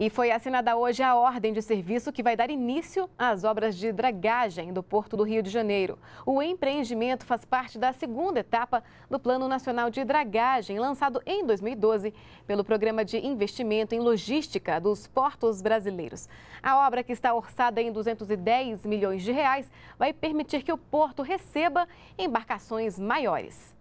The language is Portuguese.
E foi assinada hoje a ordem de serviço que vai dar início às obras de dragagem do Porto do Rio de Janeiro. O empreendimento faz parte da segunda etapa do Plano Nacional de Dragagem, lançado em 2012 pelo Programa de Investimento em Logística dos Portos Brasileiros. A obra, que está orçada em 210 milhões de reais, vai permitir que o porto receba embarcações maiores.